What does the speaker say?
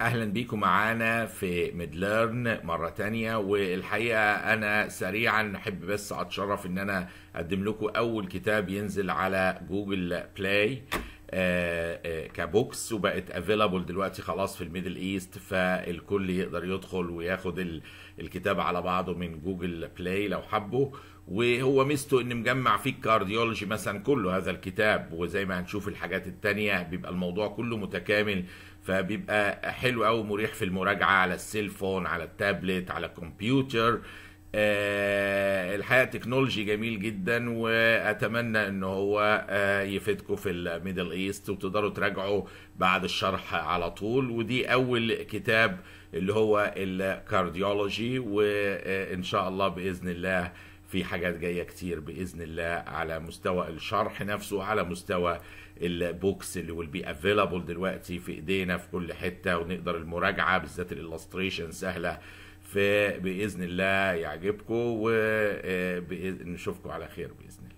اهلا بيكم معانا في ميدليرن مره تانية والحقيقه انا سريعا احب بس اتشرف ان انا اقدم لكم اول كتاب ينزل على جوجل بلاي آه، آه، كبوكس وبقت افيلابل دلوقتي خلاص في الميدل ايست فالكل يقدر يدخل وياخد الكتاب على بعضه من جوجل بلاي لو حبه وهو ميزته ان مجمع فيه الكارديولوجي مثلا كله هذا الكتاب وزي ما هنشوف الحاجات التانية بيبقى الموضوع كله متكامل فبيبقى حلو قوي مريح في المراجعه على السيل فون على التابلت على الكمبيوتر آه، الحقيقه تكنولوجي جميل جدا واتمنى ان هو آه، يفيدكم في الميدل ايست وتقدروا تراجعوا بعد الشرح على طول ودي اول كتاب اللي هو الكارديولوجي وان شاء الله باذن الله في حاجات جايه كتير باذن الله على مستوى الشرح نفسه على مستوى البوكس اللي will be available دلوقتي في ايدينا في كل حته ونقدر المراجعه بالذات الالستريشن سهله فباذن الله يعجبكم ونشوفكم على خير باذن الله